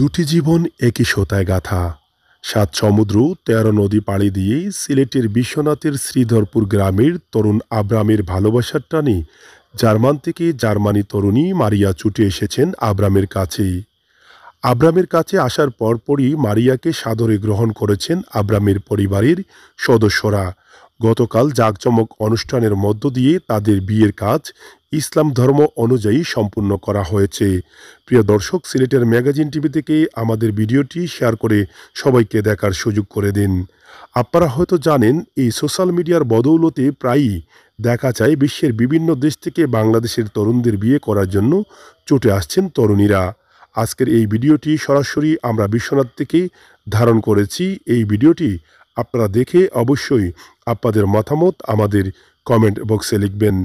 দুটি জীবন একই সোতায় গাথা সাত সমুদ্র তেরো নদী পাড়ি দিয়ে সিলেটের বিশ্বনাথের শ্রীধরপুর গ্রামের তরুণ আব্রামের ভালোবাসার টানে জার্মান থেকে জার্মানি তরুণী মারিয়া ছুটে এসেছেন আব্রামের কাছে আব্রামের কাছে আসার পরপরই মারিয়াকে সাদরে গ্রহণ করেছেন আব্রামের পরিবারের সদস্যরা গতকাল জাকজমক অনুষ্ঠানের মধ্য দিয়ে তাদের বিয়ের কাজ ইসলাম ধর্ম অনুযায়ী সম্পূর্ণ করা হয়েছে প্রিয় দর্শক সিলেটের ম্যাগাজিন টিভি থেকে আমাদের ভিডিওটি শেয়ার করে সবাইকে দেখার সুযোগ করে দিন আপনারা হয়তো জানেন এই সোশ্যাল মিডিয়ার বদৌলতে প্রায়ই দেখা যায় বিশ্বের বিভিন্ন দেশ থেকে বাংলাদেশের তরুণদের বিয়ে করার জন্য চটে আসছেন তরুণীরা আজকের এই ভিডিওটি সরাসরি আমরা বিশ্বনাথ থেকে ধারণ করেছি এই ভিডিওটি আপনারা দেখে অবশ্যই আপনাদের মতামত আমাদের কমেন্ট বক্সে লিখবেন